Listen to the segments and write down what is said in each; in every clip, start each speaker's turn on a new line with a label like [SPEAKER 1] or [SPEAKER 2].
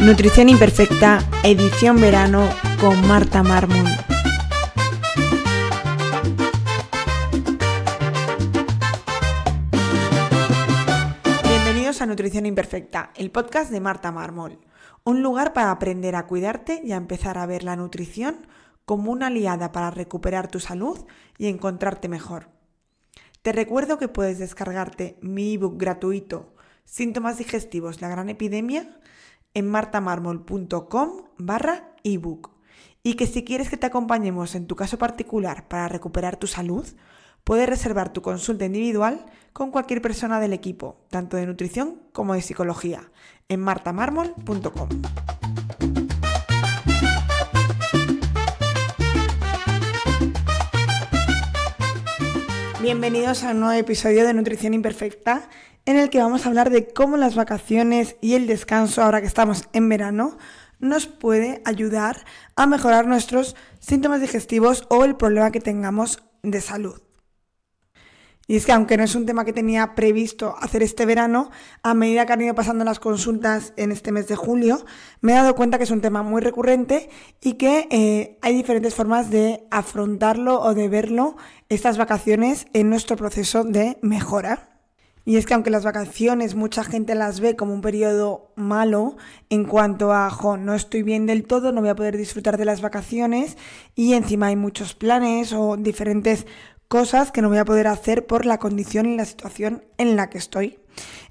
[SPEAKER 1] Nutrición Imperfecta, edición verano con Marta Marmol Bienvenidos a Nutrición Imperfecta, el podcast de Marta Marmol un lugar para aprender a cuidarte y a empezar a ver la nutrición como una aliada para recuperar tu salud y encontrarte mejor. Te recuerdo que puedes descargarte mi ebook gratuito Síntomas digestivos, la gran epidemia, en martamarmol.com barra ebook. Y que si quieres que te acompañemos en tu caso particular para recuperar tu salud, puedes reservar tu consulta individual con cualquier persona del equipo, tanto de nutrición como de psicología, en martamarmol.com. Bienvenidos a un nuevo episodio de Nutrición Imperfecta en el que vamos a hablar de cómo las vacaciones y el descanso ahora que estamos en verano nos puede ayudar a mejorar nuestros síntomas digestivos o el problema que tengamos de salud. Y es que aunque no es un tema que tenía previsto hacer este verano, a medida que han ido pasando las consultas en este mes de julio, me he dado cuenta que es un tema muy recurrente y que eh, hay diferentes formas de afrontarlo o de verlo estas vacaciones en nuestro proceso de mejora. Y es que aunque las vacaciones mucha gente las ve como un periodo malo en cuanto a, no estoy bien del todo, no voy a poder disfrutar de las vacaciones y encima hay muchos planes o diferentes cosas que no voy a poder hacer por la condición y la situación en la que estoy.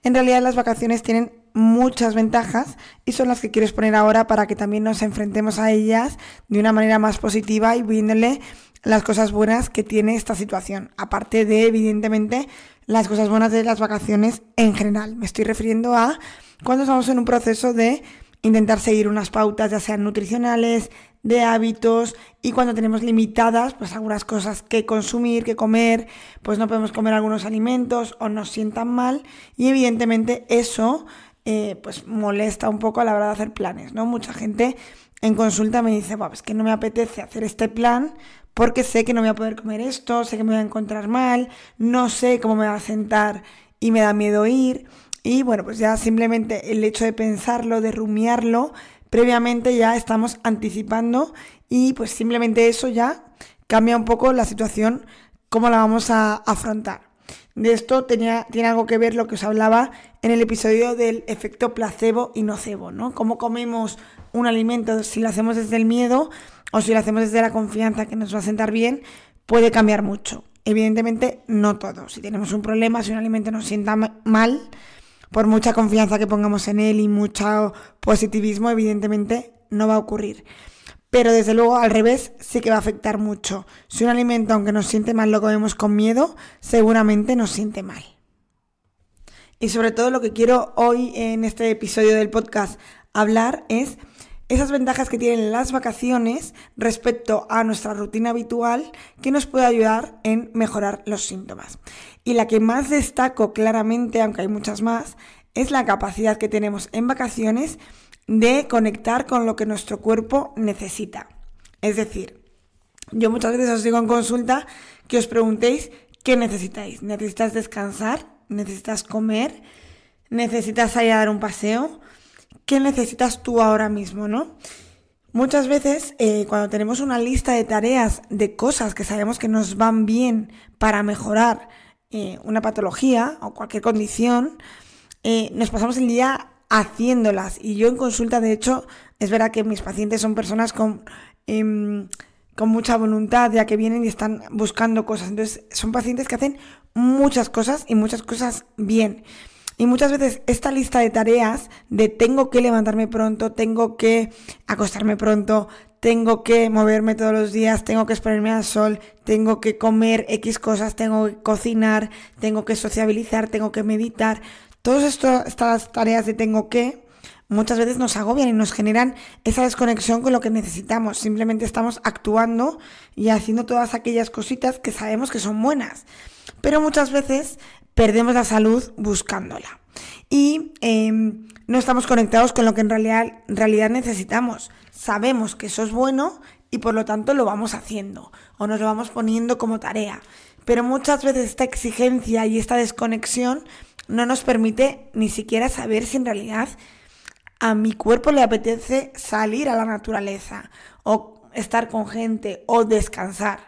[SPEAKER 1] En realidad las vacaciones tienen muchas ventajas y son las que quiero exponer ahora para que también nos enfrentemos a ellas de una manera más positiva y viéndole las cosas buenas que tiene esta situación, aparte de evidentemente las cosas buenas de las vacaciones en general. Me estoy refiriendo a cuando estamos en un proceso de intentar seguir unas pautas, ya sean nutricionales, de hábitos y cuando tenemos limitadas pues algunas cosas que consumir, que comer, pues no podemos comer algunos alimentos o nos sientan mal y evidentemente eso eh, pues molesta un poco a la hora de hacer planes, ¿no? Mucha gente en consulta me dice, pues es que no me apetece hacer este plan porque sé que no voy a poder comer esto, sé que me voy a encontrar mal, no sé cómo me va a sentar y me da miedo ir. Y bueno, pues ya simplemente el hecho de pensarlo, de rumiarlo, previamente ya estamos anticipando y pues simplemente eso ya cambia un poco la situación, cómo la vamos a afrontar. De esto tenía, tiene algo que ver lo que os hablaba en el episodio del efecto placebo y nocebo, ¿no? Cómo comemos un alimento, si lo hacemos desde el miedo o si lo hacemos desde la confianza que nos va a sentar bien, puede cambiar mucho. Evidentemente, no todo. Si tenemos un problema, si un alimento nos sienta mal, por mucha confianza que pongamos en él y mucho positivismo, evidentemente no va a ocurrir. Pero desde luego al revés sí que va a afectar mucho. Si un alimento, aunque nos siente mal, lo comemos con miedo, seguramente nos siente mal. Y sobre todo lo que quiero hoy en este episodio del podcast hablar es esas ventajas que tienen las vacaciones respecto a nuestra rutina habitual que nos puede ayudar en mejorar los síntomas. Y la que más destaco claramente, aunque hay muchas más, es la capacidad que tenemos en vacaciones de conectar con lo que nuestro cuerpo necesita. Es decir, yo muchas veces os digo en consulta que os preguntéis qué necesitáis. ¿Necesitas descansar? ¿Necesitas comer? ¿Necesitas salir a dar un paseo? qué necesitas tú ahora mismo, ¿no? Muchas veces eh, cuando tenemos una lista de tareas, de cosas que sabemos que nos van bien para mejorar eh, una patología o cualquier condición, eh, nos pasamos el día haciéndolas. Y yo en consulta, de hecho, es verdad que mis pacientes son personas con, em, con mucha voluntad, ya que vienen y están buscando cosas. Entonces, son pacientes que hacen muchas cosas y muchas cosas bien. Y muchas veces esta lista de tareas de tengo que levantarme pronto, tengo que acostarme pronto, tengo que moverme todos los días, tengo que exponerme al sol, tengo que comer X cosas, tengo que cocinar, tengo que sociabilizar, tengo que meditar. Todas estas tareas de tengo que muchas veces nos agobian y nos generan esa desconexión con lo que necesitamos. Simplemente estamos actuando y haciendo todas aquellas cositas que sabemos que son buenas. Pero muchas veces perdemos la salud buscándola. Y em, no estamos conectados con lo que en realidad, necesitamos. Sabemos que eso es bueno y por lo tanto lo vamos haciendo o nos lo vamos poniendo como tarea. Pero muchas veces esta exigencia y esta desconexión no nos permite ni siquiera saber si en realidad a mi cuerpo le apetece salir a la naturaleza o estar con gente o descansar.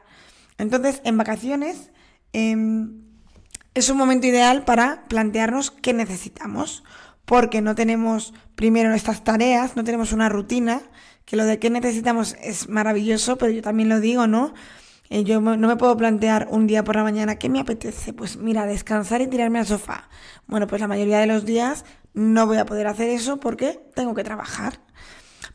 [SPEAKER 1] Entonces, en vacaciones... Em, es un momento ideal para plantearnos qué necesitamos, porque no tenemos primero estas tareas, no tenemos una rutina, que lo de qué necesitamos es maravilloso, pero yo también lo digo, ¿no? Eh, yo no me puedo plantear un día por la mañana qué me apetece. Pues mira, descansar y tirarme al sofá. Bueno, pues la mayoría de los días no voy a poder hacer eso porque tengo que trabajar.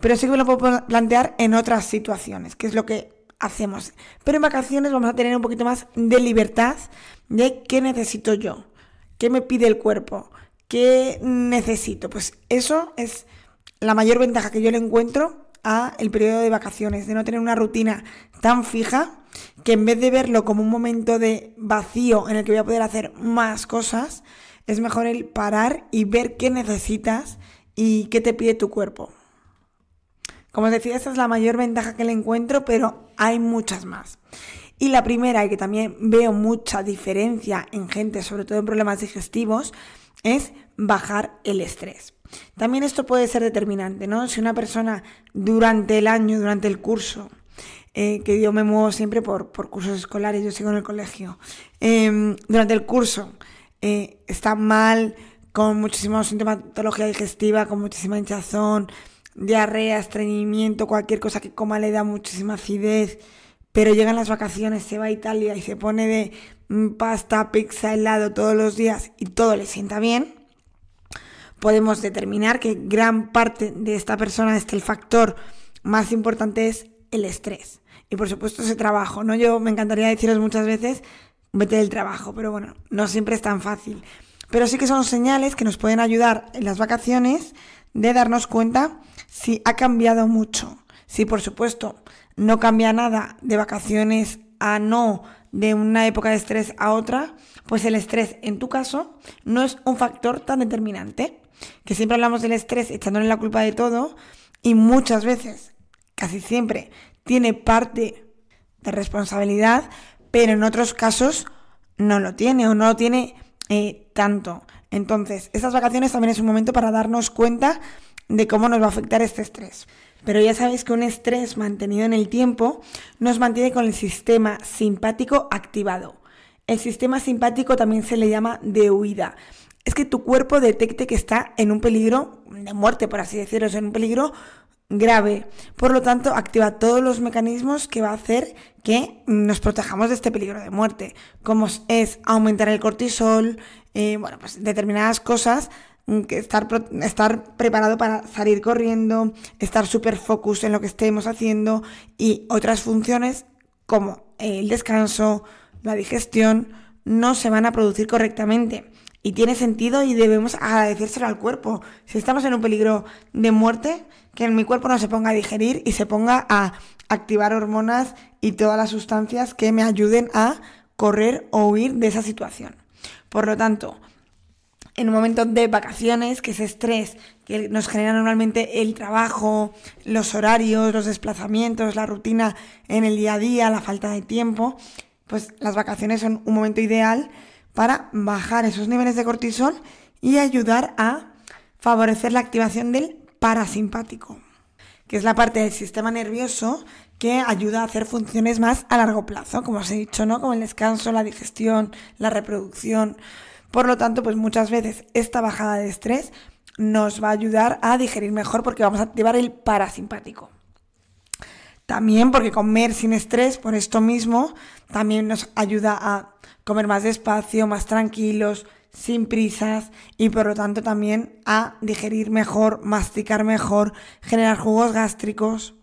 [SPEAKER 1] Pero sí que me lo puedo plantear en otras situaciones, que es lo que hacemos. Pero en vacaciones vamos a tener un poquito más de libertad de qué necesito yo, qué me pide el cuerpo, qué necesito. Pues eso es la mayor ventaja que yo le encuentro a el periodo de vacaciones, de no tener una rutina tan fija que en vez de verlo como un momento de vacío en el que voy a poder hacer más cosas, es mejor el parar y ver qué necesitas y qué te pide tu cuerpo. Como os decía, esa es la mayor ventaja que le encuentro, pero hay muchas más. Y la primera, y que también veo mucha diferencia en gente, sobre todo en problemas digestivos, es bajar el estrés. También esto puede ser determinante, ¿no? Si una persona durante el año, durante el curso, eh, que yo me muevo siempre por, por, cursos escolares, yo sigo en el colegio, em, durante el curso eh, está mal, con muchísima sintomatología digestiva, con muchísima hinchazón, diarrea, estreñimiento, cualquier cosa que coma le da muchísima acidez, pero llegan las vacaciones, se va a Italia y se pone de mm, pasta, pizza, helado todos los días y todo le sienta bien, podemos determinar que gran parte de esta persona es que el factor más importante es el estrés. Y por supuesto ese trabajo, ¿no? Yo me encantaría deciros muchas veces, vete el trabajo, pero bueno, no siempre es tan fácil. Pero sí que son señales que nos pueden ayudar en las vacaciones de darnos cuenta si ha cambiado mucho. Sí, por supuesto, no cambia nada de vacaciones a no, de una época de estrés a otra, pues el estrés en tu caso no es un factor tan determinante. Que siempre hablamos del estrés echándole la culpa de todo y muchas veces, casi siempre, tiene parte de responsabilidad, pero en otros casos no lo tiene o no lo tiene eh, tanto. Entonces, estas vacaciones también es un momento para darnos cuenta de cómo nos va a afectar este estrés. Pero ya sabéis que un estrés mantenido en el tiempo nos mantiene con el sistema simpático activado. El sistema simpático también se le llama de huida. Es que tu cuerpo detecte que está en un peligro de muerte, por así decirlo, en un peligro grave. Por lo tanto, activa todos los mecanismos que va a hacer que nos protejamos de este peligro de muerte, como es aumentar el cortisol, eh, bueno, pues determinadas cosas estar, estar preparado para salir corriendo, estar súper focus en lo que estemos haciendo y otras funciones como el descanso, la digestión, no se van a producir correctamente. Y tiene sentido y debemos agradecérselo al cuerpo. Si estamos en un peligro de muerte, que en mi cuerpo no se ponga a digerir y se ponga a activar hormonas y todas las sustancias que me ayuden a correr o huir de esa situación. Por lo tanto, en un momento de vacaciones, que es estrés que nos genera normalmente el trabajo, los horarios, los desplazamientos, la rutina en el día a día, la falta de tiempo, pues las vacaciones son un momento ideal para bajar esos niveles de cortisol y ayudar a favorecer la activación del parasimpático, que es la parte del sistema nervioso que ayuda a hacer funciones más a largo plazo, como os he dicho, ¿no? Como el descanso, la digestión, la reproducción. Por lo tanto, pues muchas veces esta bajada de estrés nos va a ayudar a digerir mejor porque vamos a activar el parasimpático. También porque comer sin estrés, por esto mismo, también nos ayuda a comer más despacio, más tranquilos, sin prisas y por lo tanto también a digerir mejor, masticar mejor, generar jugos gástricos.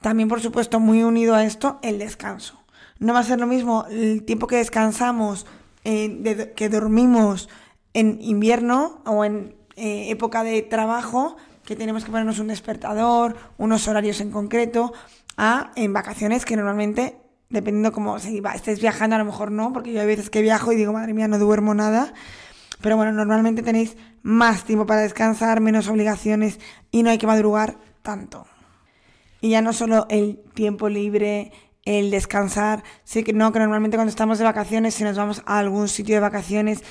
[SPEAKER 1] También, por supuesto, muy unido a esto, el descanso. No va a ser lo mismo el tiempo que descansamos eh, que dormimos en invierno o en eh, época de trabajo, que tenemos que ponernos un despertador, unos horarios en concreto, a en vacaciones que normalmente, dependiendo cómo si estés viajando, a lo mejor no, porque yo hay veces que viajo y digo, madre mía, no duermo nada. Pero bueno, normalmente tenéis más tiempo para descansar, menos obligaciones y no hay que madrugar tanto. Y ya no solo el tiempo libre, el descansar. Sí que no, que normalmente cuando estamos de vacaciones, si nos vamos a algún sitio de vacaciones,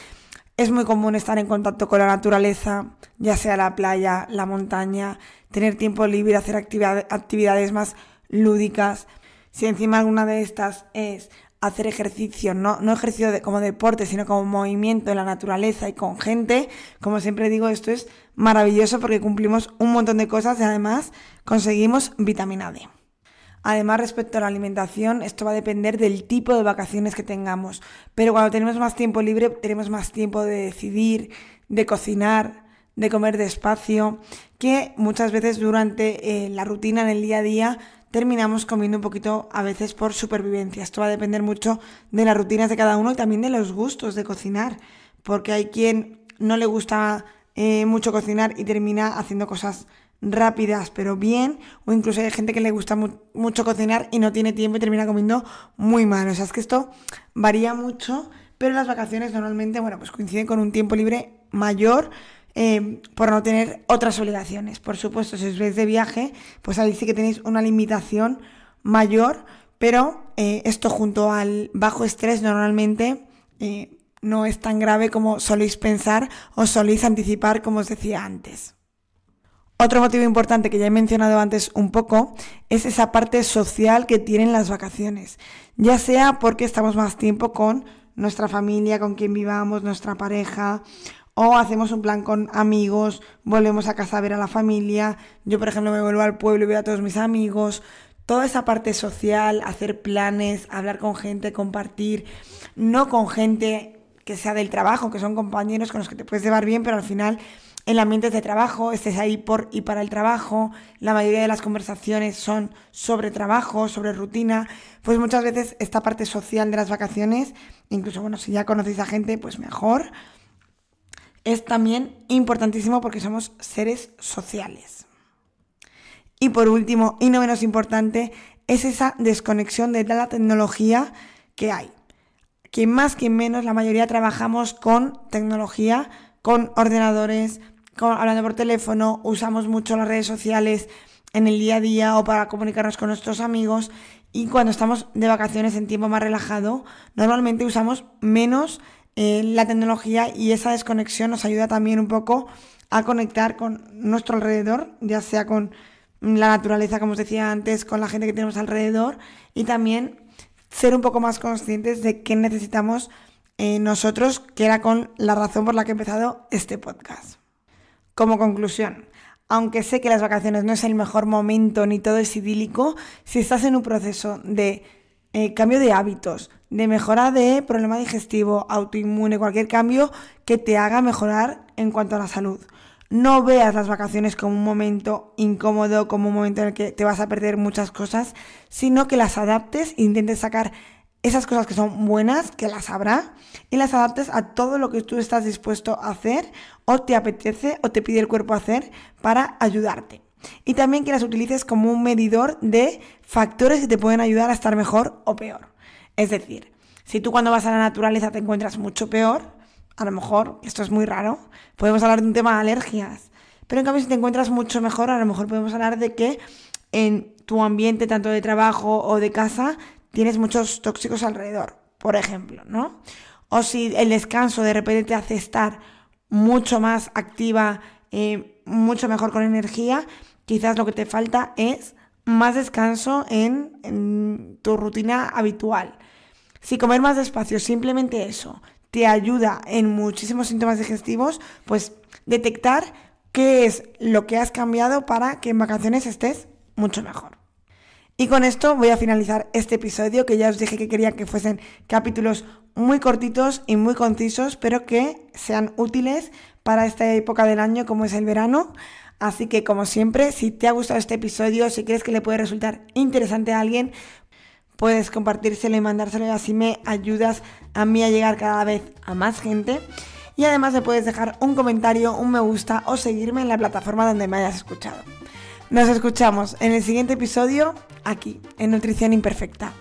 [SPEAKER 1] es muy común estar en contacto con la naturaleza, ya sea la playa, la montaña, tener tiempo libre, hacer actividades más lúdicas. Si encima alguna de estas es hacer ejercicio, no, no ejercicio como deporte, sino como movimiento en la naturaleza y con gente, como siempre digo, esto es maravilloso porque cumplimos un montón de cosas y además conseguimos vitamina D. Además, respecto a la alimentación, esto va a depender del tipo de vacaciones que tengamos. Pero cuando tenemos más tiempo libre, tenemos más tiempo de decidir, de cocinar, de comer despacio, que muchas veces durante eh, la rutina en el día a día terminamos comiendo un poquito a veces por supervivencia. Esto va a depender mucho de las rutinas de cada uno y también de los gustos de cocinar, porque hay quien no le gusta eh, mucho cocinar y termina haciendo cosas rápidas pero bien, o incluso hay gente que le gusta mucho cocinar y no tiene tiempo y termina comiendo muy mal. O sea, es que esto varía mucho, pero las vacaciones normalmente, bueno, pues coinciden con un tiempo libre mayor. Eh, por no tener otras obligaciones. Por supuesto, si os veis de viaje, pues ahí sí que tenéis una limitación mayor, pero eh, esto junto al bajo estrés normalmente eh, no es tan grave como soléis pensar o soléis anticipar, como os decía antes. Otro motivo importante que ya he mencionado antes un poco es esa parte social que tienen las vacaciones, ya sea porque estamos más tiempo con nuestra familia, con quien vivamos, nuestra pareja, o hacemos un plan con amigos, volvemos a casa a ver a la familia, yo por ejemplo me vuelvo al pueblo y veo a todos mis amigos, toda esa parte social, hacer planes, hablar con gente, compartir, no con gente que sea del trabajo, que son compañeros con los que te puedes llevar bien, pero al final en ambientes de trabajo, estés ahí por y para el trabajo, la mayoría de las conversaciones son sobre trabajo, sobre rutina, pues muchas veces esta parte social de las vacaciones, incluso bueno, si ya conocéis a gente, pues mejor, es también importantísimo porque somos seres sociales. Y por último, y no menos importante, es esa desconexión de la tecnología que hay. Que más que menos la mayoría trabajamos con tecnología, con ordenadores, hablando por teléfono, usamos mucho las redes sociales en el día a día o para comunicarnos con nuestros amigos y cuando estamos de vacaciones en tiempo más relajado, normalmente usamos menos eh, la tecnología y esa desconexión nos ayuda también un poco a conectar con nuestro alrededor, ya sea con la naturaleza, como os decía antes, con la gente que tenemos alrededor y también ser un poco más conscientes de qué necesitamos eh, nosotros, que era con la razón por la que he empezado este podcast. Como conclusión, aunque sé que las vacaciones no es el mejor momento ni todo es idílico, si estás en un proceso de eh, cambio de hábitos, de mejora de problema digestivo, autoinmune, cualquier cambio que te haga mejorar en cuanto a la salud. No veas las vacaciones como un momento incómodo, como un momento en el que te vas a perder muchas cosas, sino que las adaptes, e intentes sacar esas cosas que son buenas, que las habrá, y las adaptes a todo lo que tú estás dispuesto a hacer o te apetece o te pide el cuerpo hacer para ayudarte. Y también que las utilices como un medidor de factores que te pueden ayudar a estar mejor o peor. Es decir, si tú cuando vas a la naturaleza te encuentras mucho peor, a lo mejor, esto es muy raro, podemos hablar de un tema de alergias. Pero en cambio, si te encuentras mucho mejor, a lo mejor podemos hablar de que en tu ambiente, tanto de trabajo o de casa, tienes muchos tóxicos alrededor, por ejemplo, ¿no? O si el descanso de repente te hace estar mucho más activa, eh, mucho mejor con energía, quizás lo que te falta es más descanso en tu rutina habitual. Si comer más despacio, simplemente eso, te ayuda en muchísimos síntomas digestivos, pues detectar qué es lo que has cambiado para que en vacaciones estés mucho mejor. Y con esto voy a finalizar este episodio que ya os dije que quería que fuesen capítulos muy cortitos y muy concisos, pero que sean útiles para esta época del año como es el verano. Así que como siempre, si te ha gustado este episodio, si crees que le puede resultar interesante a alguien, puedes compartírselo y mandárselo y así me ayudas a mí a llegar cada vez a más gente. Y además me puedes dejar un comentario, un me gusta o seguirme en la plataforma donde me hayas escuchado. Nos escuchamos en el siguiente episodio aquí, en Nutrición Imperfecta.